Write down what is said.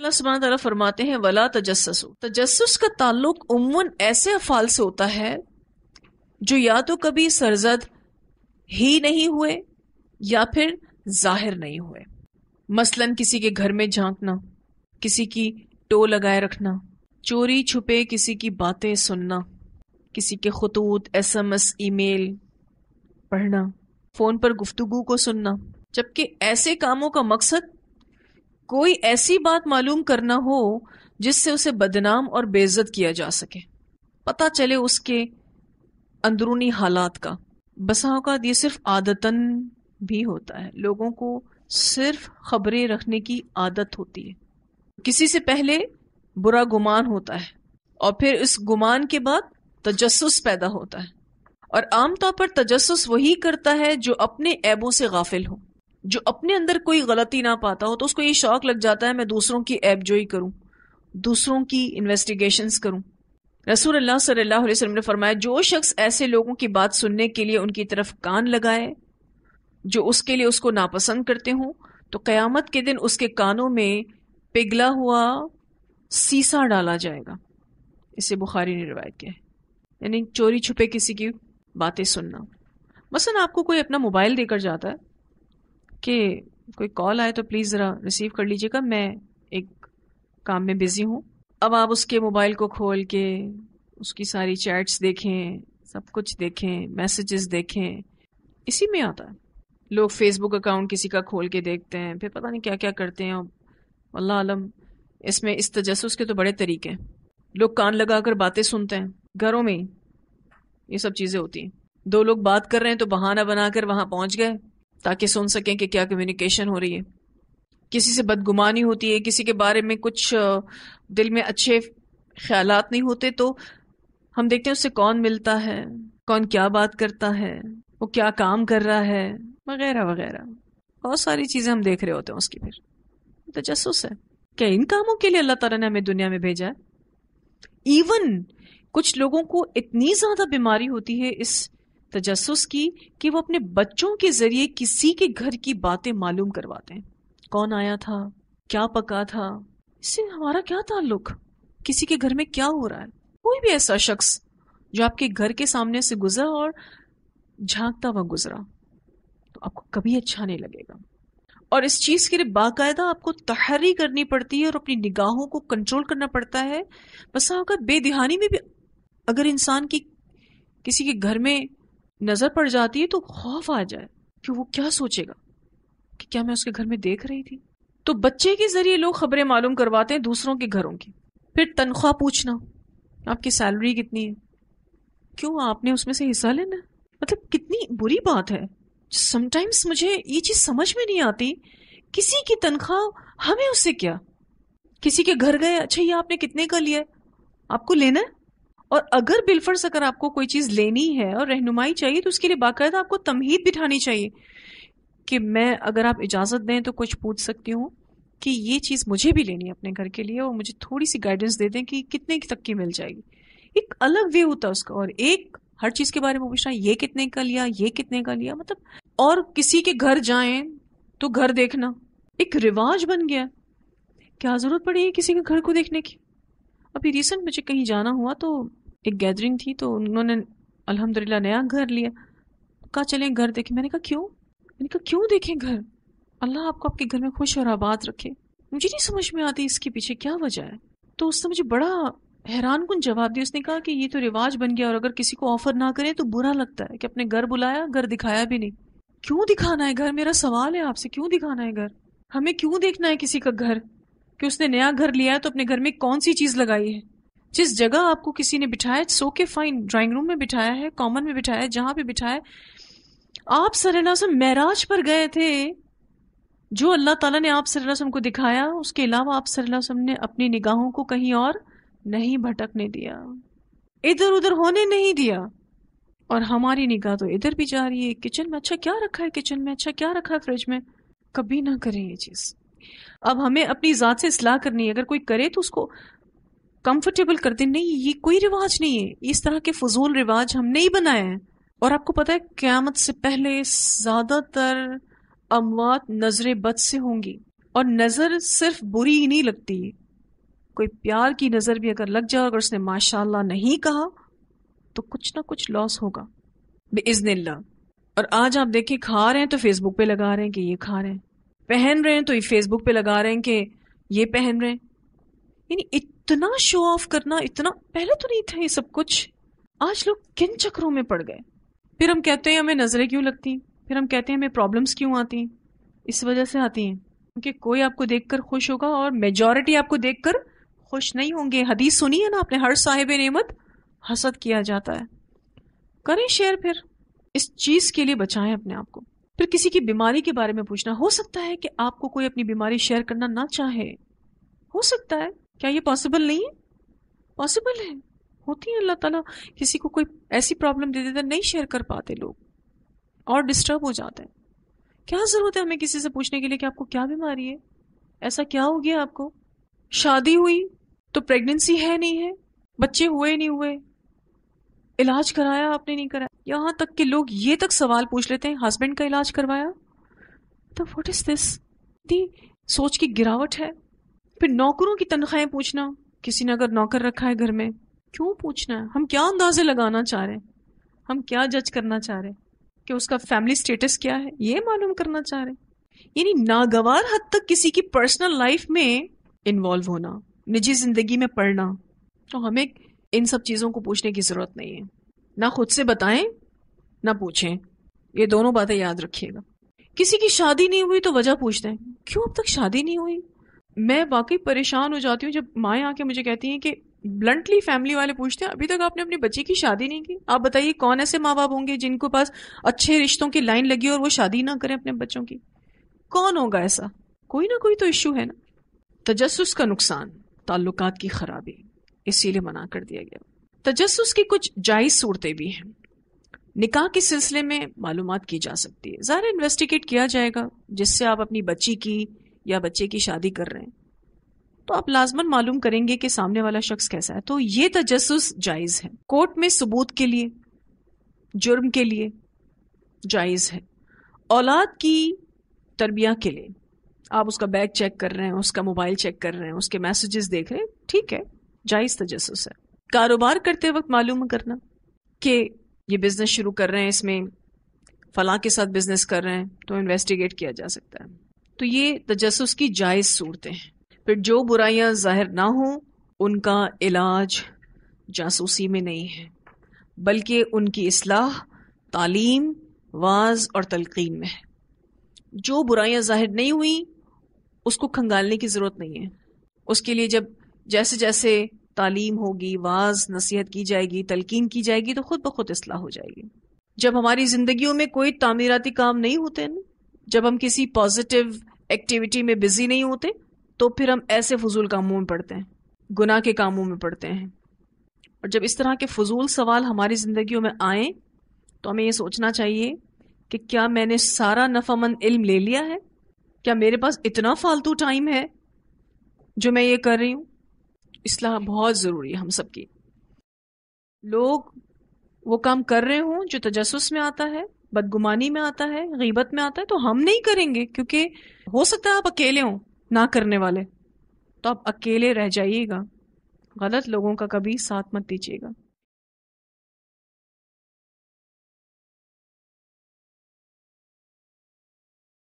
फरमाते हैं वला तजस्सु तजस्सुस का ताल्लुक उमून ऐसे अफाल से होता है जो या तो कभी सरजद ही नहीं हुए या फिर जाहिर नहीं हुए मसलन किसी के घर में झांकना किसी की टो लगाए रखना चोरी छुपे किसी की बातें सुनना किसी के खतूत S M S email पढ़ना फ़ोन पर गुफ्तु को सुनना जबकि ऐसे कामों का मकसद कोई ऐसी बात मालूम करना हो जिससे उसे बदनाम और बेइज्जत किया जा सके पता चले उसके अंदरूनी हालात का बसा औकात ये सिर्फ आदतन भी होता है लोगों को सिर्फ खबरें रखने की आदत होती है किसी से पहले बुरा गुमान होता है और फिर इस गुमान के बाद तजस्स पैदा होता है और आमतौर पर तजस्सुस वही करता है जो अपने ऐबों से गाफिल हो जो अपने अंदर कोई गलती ना पाता हो तो उसको ये शौक लग जाता है मैं दूसरों की ऐप जोई करूं दूसरों की इन्वेस्टिगेशन करूं रसूल अल्लाह सल्लल्लाहु अलैहि वसल्लम ने फरमाया जो शख्स ऐसे लोगों की बात सुनने के लिए उनकी तरफ कान लगाए जो उसके लिए उसको नापसंद करते हों तो कयामत के दिन उसके कानों में पिघला हुआ सीसा डाला जाएगा इसे बुखारी ने रिवायत किया है यानी चोरी छुपे किसी की बातें सुनना मसलन आपको कोई अपना मोबाइल देकर जाता है कि कोई कॉल आए तो प्लीज़ ज़रा रिसीव कर लीजिएगा मैं एक काम में बिज़ी हूँ अब आप उसके मोबाइल को खोल के उसकी सारी चैट्स देखें सब कुछ देखें मैसेजेस देखें इसी में आता है लोग फेसबुक अकाउंट किसी का खोल के देखते हैं फिर पता नहीं क्या क्या करते हैं अल्लाह आलम इसमें इस तजस के तो बड़े तरीके हैं लोग कान लगा कर बातें सुनते हैं घरों में ये सब चीज़ें होती हैं दो लोग बात कर रहे हैं तो बहाना बनाकर वहाँ पहुँच गए ताकि सुन सकें कि क्या कम्युनिकेशन हो रही है किसी से बदगुमानी होती है किसी के बारे में कुछ दिल में अच्छे ख्याल नहीं होते तो हम देखते हैं उससे कौन मिलता है कौन क्या बात करता है वो क्या काम कर रहा है वगैरह वगैरह बहुत सारी चीज़ें हम देख रहे होते हैं उसकी फिर तजस्स तो है क्या इन कामों के लिए अल्लाह ताला ने हमें दुनिया में भेजा है इवन कुछ लोगों को इतनी ज़्यादा बीमारी होती है इस तजस्स की कि वो अपने बच्चों के जरिए किसी के घर की बातें मालूम करवाते हैं कौन आया था क्या पका था इससे हमारा क्या ताल्लुक किसी के घर में क्या हो रहा है कोई भी ऐसा शख्स जो आपके घर के सामने से गुजरा और झांकता हुआ गुजरा तो आपको कभी अच्छा नहीं लगेगा और इस चीज के लिए बाकायदा आपको तहरी करनी पड़ती है और अपनी निगाहों को कंट्रोल करना पड़ता है बस आपका बेदिहानी में भी अगर इंसान की किसी के घर में नज़र पड़ जाती है तो खौफ आ जाए कि वो क्या सोचेगा कि क्या मैं उसके घर में देख रही थी तो बच्चे के जरिए लोग खबरें मालूम करवाते हैं दूसरों के घरों की फिर तनख्वाह पूछना आपकी सैलरी कितनी है क्यों आपने उसमें से हिस्सा लेना मतलब कितनी बुरी बात है समटाइम्स मुझे ये चीज समझ में नहीं आती किसी की तनख्वाह हमें उससे क्या किसी के घर गए अच्छा ये आपने कितने का लिया आपको लेना है और अगर बिलफर्स अगर आपको कोई चीज़ लेनी है और रहनुमाई चाहिए तो उसके लिए बाकायदा आपको तमहीद बिठानी चाहिए कि मैं अगर आप इजाज़त दें तो कुछ पूछ सकती हूँ कि ये चीज़ मुझे भी लेनी है अपने घर के लिए और मुझे थोड़ी सी गाइडेंस दे दें कि कितने तक की मिल जाएगी एक अलग वे होता है उसका और एक हर चीज़ के बारे में पूछना ये कितने का लिया ये कितने का लिया मतलब और किसी के घर जाए तो घर देखना एक रिवाज बन गया क्या ज़रूरत पड़ी है किसी के घर को देखने की अभी रिसेंट मुझे कहीं जाना हुआ तो एक गैदरिंग थी तो उन्होंने अलहमदिल्ला नया घर लिया कहा चलें घर देखें मैंने कहा क्यों मैंने कहा क्यों देखें घर अल्लाह आपको आपके घर में खुश और आबाद रखे मुझे नहीं समझ में आती इसके पीछे क्या वजह है तो उसने मुझे बड़ा हैरान कन जवाब दिया उसने कहा कि ये तो रिवाज बन गया और अगर किसी को ऑफर ना करें तो बुरा लगता है कि अपने घर बुलाया घर दिखाया भी नहीं क्यों दिखाना है घर मेरा सवाल है आपसे क्यों दिखाना है घर हमें क्यों देखना है किसी का घर कि उसने नया घर लिया है तो अपने घर में कौन सी चीज लगाई है जिस जगह आपको किसी ने बिठाया सो के फाइन ड्राइंग रूम में बिठाया है कॉमन में बिठाया है जहां भी बिठाया आप सल्लम महराज पर गए थे जो अल्लाह ताला ने आप सल्लम को दिखाया उसके अलावा आप सल्लम ने अपनी निगाहों को कहीं और नहीं भटकने दिया इधर उधर होने नहीं दिया और हमारी निगाह तो इधर भी जा रही है किचन में अच्छा क्या रखा है किचन में अच्छा क्या रखा है फ्रिज में कभी ना करें ये चीज़ अब हमें अपनी ज़ात से इसलाह करनी है अगर कोई करे तो उसको कंफर्टेबल करते नहीं ये कोई रिवाज नहीं है इस तरह के फजूल रिवाज हम नहीं बनाए हैं और आपको पता है क्यामत से पहले ज्यादातर अमवात नजर बद से होंगी और नजर सिर्फ बुरी ही नहीं लगती कोई प्यार की नजर भी अगर लग जाए अगर उसने माशाल्लाह नहीं कहा तो कुछ ना कुछ लॉस होगा बेइज्ला और आज आप देखिए खा रहे हैं तो फेसबुक पे लगा रहे हैं कि ये खा रहे हैं पहन रहे हैं तो ये फेसबुक पे लगा रहे हैं कि ये पहन रहे हैं यानी इतना शो ऑफ करना इतना पहले तो नहीं था ये सब कुछ आज लोग किन चक्रों में पड़ गए फिर हम कहते हैं हमें नजरें क्यों लगती फिर हम कहते हैं हमें प्रॉब्लम्स क्यों आती हैं इस वजह से आती हैं क्योंकि कोई आपको देखकर खुश होगा और मेजोरिटी आपको देखकर खुश नहीं होंगे हदीस सुनी है ना आपने हर साहिब नमत हसद किया जाता है करें शेयर फिर इस चीज के लिए बचाएं अपने आप को फिर किसी की बीमारी के बारे में पूछना हो सकता है कि आपको कोई अपनी बीमारी शेयर करना ना चाहे हो सकता है क्या ये पॉसिबल नहीं है पॉसिबल है होती है अल्लाह ताला किसी को कोई ऐसी प्रॉब्लम दे देता नहीं शेयर कर पाते लोग और डिस्टर्ब हो जाते हैं क्या ज़रूरत है हमें किसी से पूछने के लिए कि आपको क्या बीमारी है ऐसा क्या हो गया आपको शादी हुई तो प्रेगनेंसी है नहीं है बच्चे हुए नहीं हुए इलाज कराया आपने नहीं कराया यहाँ तक कि लोग ये तक सवाल पूछ लेते हैं हस्बैंड का इलाज करवाया तो व्हाट इज दिस सोच की गिरावट है फिर नौकरों की तनख्वाहें पूछना किसी ने अगर नौकर रखा है घर में क्यों पूछना है हम क्या अंदाजे लगाना चाह रहे हैं हम क्या जज करना चाह रहे हैं कि उसका फैमिली स्टेटस क्या है ये मालूम करना चाह रहे हैं यानी नागवार हद तक किसी की पर्सनल लाइफ में इन्वॉल्व होना निजी जिंदगी में पढ़ना तो हमें इन सब चीज़ों को पूछने की ज़रूरत नहीं है ना खुद से बताएं ना पूछें ये दोनों बातें याद रखिएगा किसी की शादी नहीं हुई तो वजह पूछते हैं क्यों अब तक शादी नहीं हुई मैं वाकई परेशान हो जाती हूँ जब माएँ आके मुझे कहती हैं कि ब्लंटली फैमिली वाले पूछते हैं अभी तक आपने अपनी बच्ची की शादी नहीं की आप बताइए कौन ऐसे माँ बाप होंगे जिनको पास अच्छे रिश्तों की लाइन लगी और वो शादी ना करें अपने बच्चों की कौन होगा ऐसा कोई ना कोई तो इश्यू है ना तजस का नुकसान ताल्लुक की खराबी इसीलिए मना कर दिया गया तजस की कुछ जायज सूरतें भी हैं निकाह के सिलसिले में मालूम की जा सकती है जारा इन्वेस्टिगेट किया जाएगा जिससे आप अपनी बच्ची की या बच्चे की शादी कर रहे हैं तो आप लाजमन मालूम करेंगे कि सामने वाला शख्स कैसा है तो ये तजस जायज़ है कोर्ट में सबूत के लिए जुर्म के लिए जायज़ है औलाद की तरबिया के लिए आप उसका बैग चेक कर रहे हैं उसका मोबाइल चेक कर रहे हैं उसके मैसेजेस देख रहे हैं ठीक है जायज़ तजस है कारोबार करते वक्त मालूम करना कि ये बिज़नेस शुरू कर रहे हैं इसमें फला के साथ बिज़नेस कर रहे हैं तो इन्वेस्टिगेट किया जा सकता है तो ये तजस की जायज़ सूरतें हैं फिर जो बुराइयां ज़ाहिर ना हों उनका इलाज जासूसी में नहीं है बल्कि उनकी असलाह तालीम वाज और तलकीन में है जो बुराइयां ज़ाहिर नहीं हुई उसको खंगालने की ज़रूरत नहीं है उसके लिए जब जैसे जैसे तालीम होगी वाज नसीहत की जाएगी तलकीन की जाएगी तो खुद ब खुद असलाह हो जाएगी जब हमारी ज़िंदगियों में कोई तामीराती काम नहीं होते ना जब हम किसी पॉजिटिव एक्टिविटी में बिजी नहीं होते तो फिर हम ऐसे फजूल कामों में पढ़ते हैं गुनाह के कामों में पढ़ते हैं और जब इस तरह के फजूल सवाल हमारी ज़िंदगियों में आए तो हमें ये सोचना चाहिए कि क्या मैंने सारा नफामंद इल्म ले लिया है क्या मेरे पास इतना फालतू टाइम है जो मैं ये कर रही हूँ इसलाह बहुत ज़रूरी है हम सबकी लोग वो काम कर रहे हों जो तजस में आता है बदगुमानी में आता है गीबत में आता है तो हम नहीं करेंगे क्योंकि हो सकता है आप अकेले हो ना करने वाले तो आप अकेले रह जाइएगा गलत लोगों का कभी साथ मत दीजिएगा